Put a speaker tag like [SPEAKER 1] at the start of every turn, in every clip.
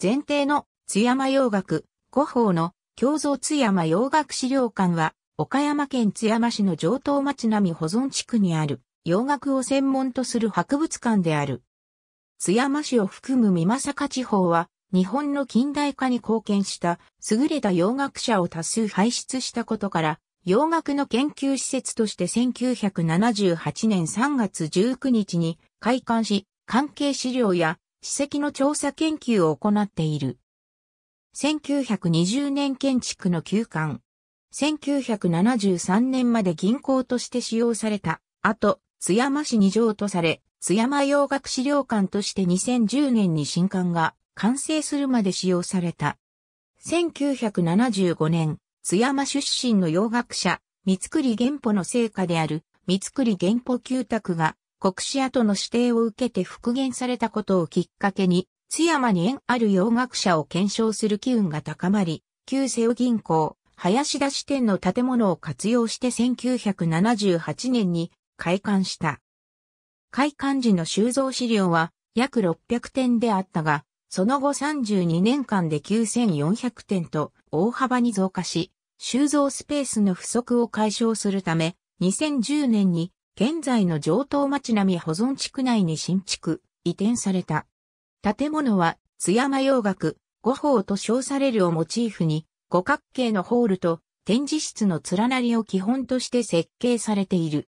[SPEAKER 1] 前提の津山洋楽、五法の共造津山洋楽資料館は、岡山県津山市の上東町並保存地区にある、洋楽を専門とする博物館である。津山市を含む正作地方は、日本の近代化に貢献した優れた洋楽者を多数輩出したことから、洋楽の研究施設として1978年3月19日に開館し、関係資料や史跡の調査研究を行っている。1920年建築の旧館。1973年まで銀行として使用された。あと、津山市に譲渡され、津山洋楽資料館として2010年に新館が完成するまで使用された。1975年、津山出身の洋楽者、三栗玄保の成果である三栗玄保旧宅が国史跡の指定を受けて復元されたことをきっかけに、津山に縁ある洋学者を検証する機運が高まり、旧瀬尾銀行、林田支店の建物を活用して1978年に開館した。開館時の収蔵資料は約600点であったが、その後32年間で9400点と大幅に増加し、収蔵スペースの不足を解消するため、2010年に現在の上東町並み保存地区内に新築、移転された。建物は、津山洋楽、五宝と称されるをモチーフに、五角形のホールと展示室の連なりを基本として設計されている。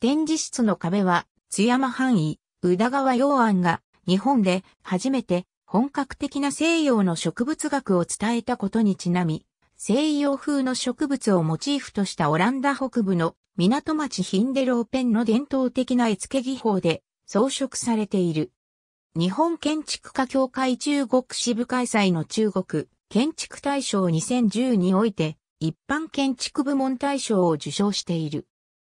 [SPEAKER 1] 展示室の壁は、津山範囲、宇田川洋安が、日本で初めて本格的な西洋の植物学を伝えたことにちなみ、西洋風の植物をモチーフとしたオランダ北部の港町ヒンデローペンの伝統的な絵付け技法で装飾されている。日本建築家協会中国支部開催の中国建築大賞2010において一般建築部門大賞を受賞している。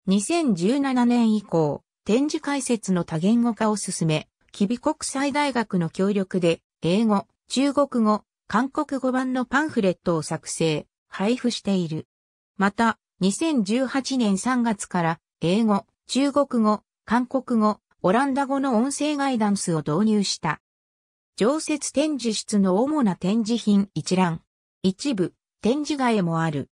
[SPEAKER 1] 2017年以降、展示解説の多言語化を進め、吉備国際大学の協力で、英語、中国語、韓国語版のパンフレットを作成、配布している。また、2018年3月から英語、中国語、韓国語、オランダ語の音声ガイダンスを導入した。常設展示室の主な展示品一覧。一部、展示外もある。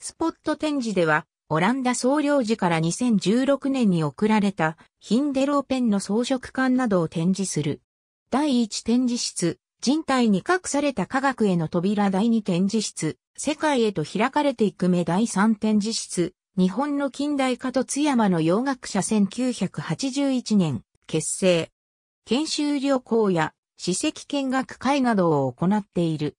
[SPEAKER 1] スポット展示では、オランダ総領事から2016年に贈られたヒンデローペンの装飾館などを展示する。第一展示室、人体に隠された科学への扉第2展示室、世界へと開かれていく目第3展示室、日本の近代化と津山の洋学者1981年、結成。研修旅行や史跡見学会などを行っている。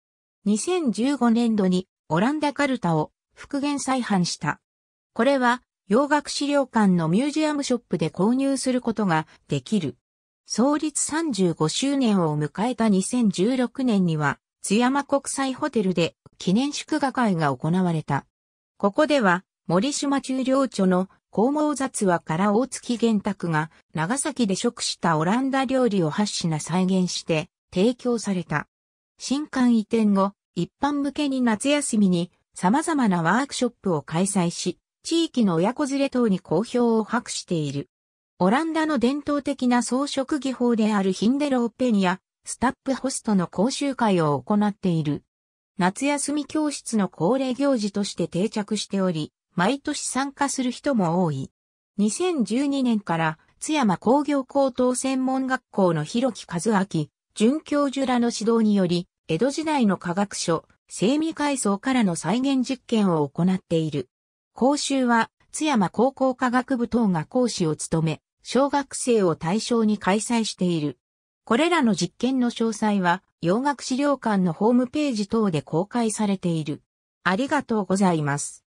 [SPEAKER 1] 2015年度にオランダカルタを復元再販した。これは洋楽資料館のミュージアムショップで購入することができる。創立35周年を迎えた2016年には、津山国際ホテルで記念祝賀会が行われた。ここでは、森島中領著の黄毛雑話から大月玄卓が長崎で食したオランダ料理を8品再現して提供された。新館移転後、一般向けに夏休みに様々なワークショップを開催し、地域の親子連れ等に好評を博している。オランダの伝統的な装飾技法であるヒンデローペンやスタップホストの講習会を行っている。夏休み教室の恒例行事として定着しており、毎年参加する人も多い。2012年から津山工業高等専門学校の広木和明、准教授らの指導により、江戸時代の科学書、生味階層からの再現実験を行っている。講習は津山高校科学部等が講師を務め、小学生を対象に開催している。これらの実験の詳細は、洋楽資料館のホームページ等で公開されている。ありがとうございます。